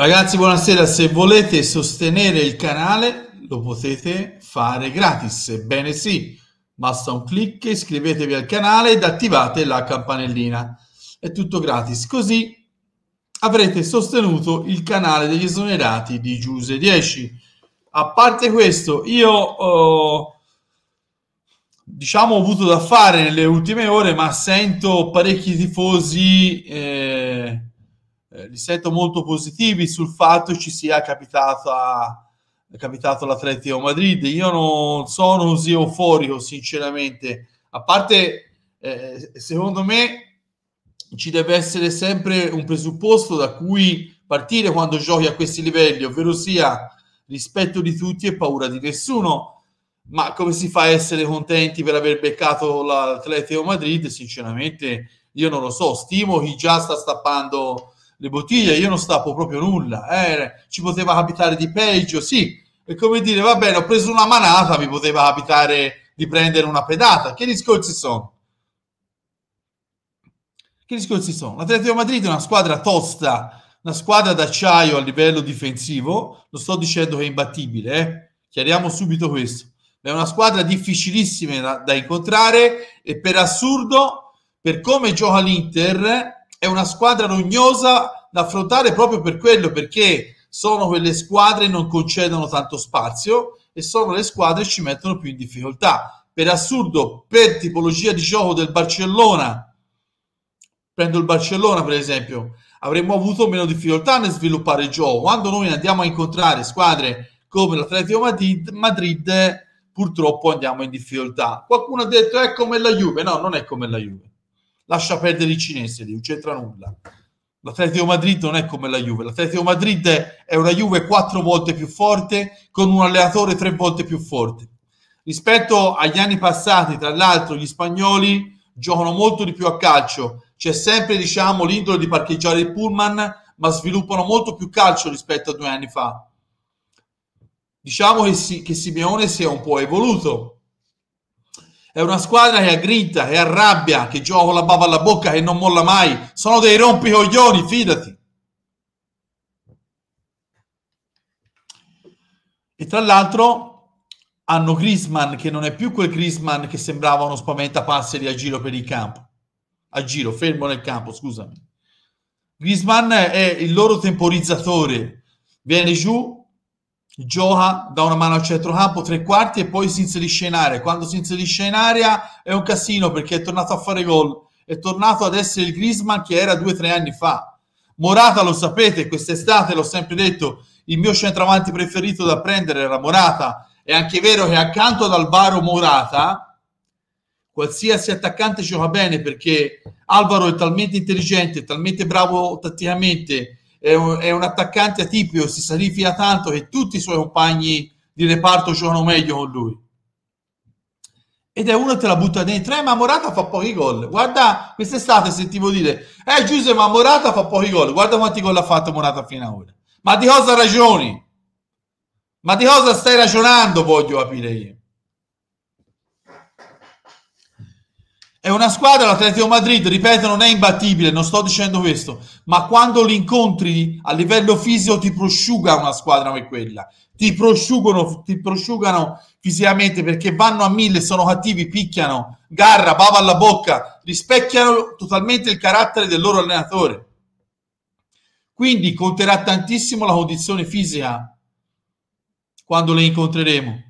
Ragazzi, buonasera. Se volete sostenere il canale, lo potete fare gratis. Ebbene sì, basta un clic, iscrivetevi al canale ed attivate la campanellina. È tutto gratis. Così avrete sostenuto il canale degli esonerati di Giuse 10. A parte questo, io ho, eh, diciamo ho avuto da fare nelle ultime ore, ma sento parecchi tifosi... Eh, eh, li sento molto positivi sul fatto ci sia capitata, capitato l'Atletico Madrid. Io non sono così euforico, sinceramente. A parte, eh, secondo me, ci deve essere sempre un presupposto da cui partire quando giochi a questi livelli, ovvero sia rispetto di tutti e paura di nessuno. Ma come si fa a essere contenti per aver beccato l'Atletico Madrid? Sinceramente, io non lo so. Stimo chi già sta stappando le bottiglie, io non stavo proprio nulla, eh, ci poteva capitare di peggio, sì, è come dire, va bene, ho preso una manata, mi poteva capitare di prendere una pedata, che discorsi sono? Che discorsi sono? L'Atletico Madrid è una squadra tosta, una squadra d'acciaio a livello difensivo, non sto dicendo che è imbattibile, eh? chiariamo subito questo. È una squadra difficilissima da, da incontrare e per assurdo, per come gioca l'Inter, è una squadra rognosa da affrontare proprio per quello, perché sono quelle squadre che non concedono tanto spazio e sono le squadre che ci mettono più in difficoltà. Per assurdo, per tipologia di gioco del Barcellona, prendo il Barcellona per esempio, avremmo avuto meno difficoltà nel sviluppare il gioco. Quando noi andiamo a incontrare squadre come l'Atletico Madrid, Madrid purtroppo andiamo in difficoltà. Qualcuno ha detto è come la Juve, no, non è come la Juve. Lascia perdere i cinesi lì, non c'entra nulla. L'Atletico Madrid non è come la Juve. L'Atletico Madrid è una Juve quattro volte più forte con un allenatore tre volte più forte. Rispetto agli anni passati, tra l'altro, gli spagnoli giocano molto di più a calcio. C'è sempre, diciamo, l'indole di parcheggiare il pullman, ma sviluppano molto più calcio rispetto a due anni fa. Diciamo che, si, che Simeone si è un po' evoluto è una squadra che ha grinta, che ha rabbia, che gioca con la bava alla bocca, che non molla mai. Sono dei rompicoglioni, fidati. E tra l'altro hanno Grisman che non è più quel Grisman che sembrava uno spaventapasseri a giro per il campo. A giro, fermo nel campo, scusami. Grisman è il loro temporizzatore. Viene giù, gioca da una mano al centrocampo, tre quarti e poi si inserisce in area. Quando si inserisce in area è un casino perché è tornato a fare gol, è tornato ad essere il Grisman che era due o tre anni fa. Morata lo sapete, quest'estate l'ho sempre detto, il mio centravanti preferito da prendere era Morata. È anche vero che accanto ad Alvaro Morata, qualsiasi attaccante gioca bene perché Alvaro è talmente intelligente, talmente bravo tatticamente è un, è un attaccante atipico, si sacrifica tanto che tutti i suoi compagni di reparto giocano meglio con lui. Ed è uno che te la butta dentro, eh, ma Morata fa pochi gol. Guarda, quest'estate sentivo dire, eh Giuseppe, ma Morata fa pochi gol. Guarda quanti gol ha fatto Morata fino ad ora. Ma di cosa ragioni? Ma di cosa stai ragionando, voglio capire io. È una squadra, l'Atletico Madrid, ripeto, non è imbattibile, non sto dicendo questo, ma quando li incontri a livello fisico ti prosciuga una squadra come quella. Ti prosciugano, ti prosciugano fisicamente perché vanno a mille, sono cattivi, picchiano, garra, bava alla bocca, rispecchiano totalmente il carattere del loro allenatore. Quindi conterà tantissimo la condizione fisica quando le incontreremo.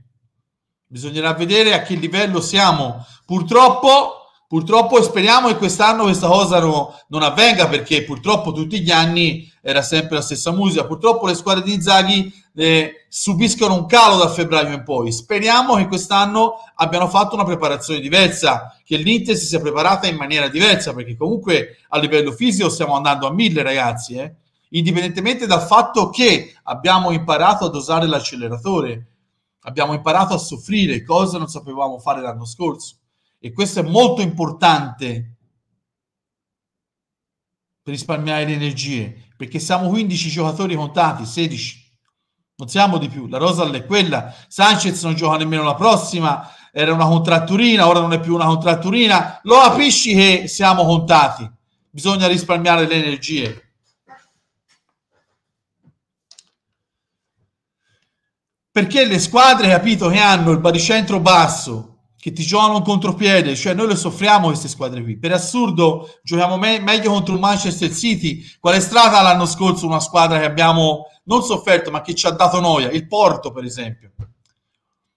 Bisognerà vedere a che livello siamo. Purtroppo Purtroppo speriamo che quest'anno questa cosa no, non avvenga perché purtroppo tutti gli anni era sempre la stessa musica. Purtroppo le squadre di Zaghi eh, subiscono un calo da febbraio in poi. Speriamo che quest'anno abbiano fatto una preparazione diversa, che l'Inter si sia preparata in maniera diversa perché comunque a livello fisico stiamo andando a mille ragazzi, eh? indipendentemente dal fatto che abbiamo imparato ad usare l'acceleratore, abbiamo imparato a soffrire, cosa non sapevamo fare l'anno scorso e questo è molto importante per risparmiare le energie, perché siamo 15 giocatori contati, 16. Non siamo di più, la rosa è quella. Sanchez non gioca nemmeno la prossima, era una contratturina, ora non è più una contratturina. Lo capisci che siamo contati. Bisogna risparmiare le energie. Perché le squadre, capito, che hanno il baricentro basso che ti giocano un contropiede, cioè noi lo soffriamo queste squadre qui. Per assurdo giochiamo me- meglio contro il Manchester City. Qual è stata l'anno scorso una squadra che abbiamo non sofferto, ma che ci ha dato noia? Il Porto, per esempio.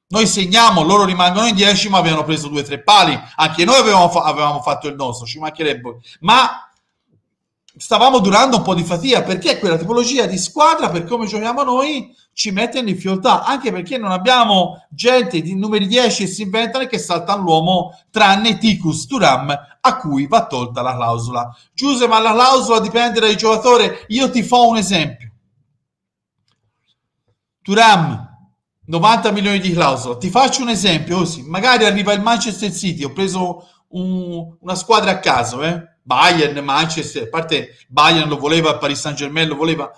Noi segniamo, loro rimangono in 10, ma avevano preso 2-3 pali. Anche noi avevamo, fa- avevamo fatto il nostro, ci mancherebbe. Ma stavamo durando un po' di fatica perché quella tipologia di squadra, per come giochiamo noi, ci mette in difficoltà, anche perché non abbiamo gente di numeri 10 e si inventano che salta l'uomo, tranne Ticus Turam, a cui va tolta la clausola. Giuse, ma la clausola dipende dal giocatore. Io ti fo un esempio. Turam, 90 milioni di clausola. Ti faccio un esempio, così. Oh magari arriva il Manchester City, ho preso un, una squadra a caso, eh? Bayern, Manchester, a parte Bayern lo voleva, Paris Saint Germain lo voleva.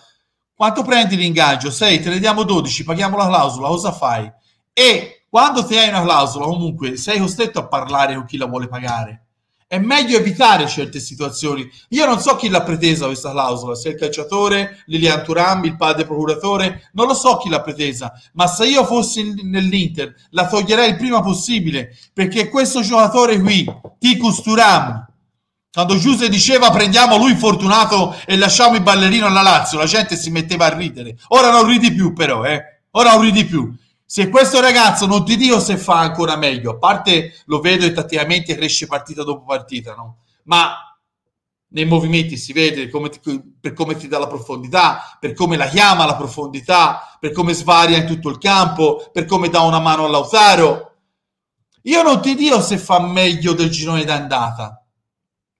Quanto prendi l'ingaggio? 6, te ne diamo 12, paghiamo la clausola, cosa fai? E quando ti hai una clausola comunque sei costretto a parlare con chi la vuole pagare. È meglio evitare certe situazioni. Io non so chi l'ha pretesa questa clausola, se il calciatore, Lilian Turam, il padre procuratore, non lo so chi l'ha pretesa, ma se io fossi nell'Inter la toglierei il prima possibile, perché questo giocatore qui, Ticus Turam, quando Giuse diceva prendiamo lui fortunato e lasciamo il ballerino alla Lazio, la gente si metteva a ridere. Ora non ridi più però, eh? Ora non ridi più. Se questo ragazzo non ti dico se fa ancora meglio, a parte lo vedo e tattivamente cresce partita dopo partita, no? Ma nei movimenti si vede come ti, per come ti dà la profondità, per come la chiama la profondità, per come svaria in tutto il campo, per come dà una mano all'Autaro. Io non ti dico se fa meglio del girone d'andata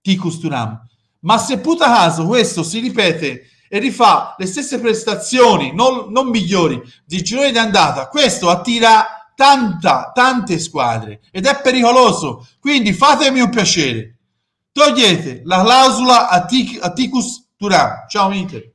Ticus Turam. Ma se puta caso questo si ripete e rifà le stesse prestazioni, non, non migliori, di girone di andata, questo attira tanta, tante squadre ed è pericoloso. Quindi fatemi un piacere. Togliete la clausola a, tic, a Ticus Turam. Ciao Inter.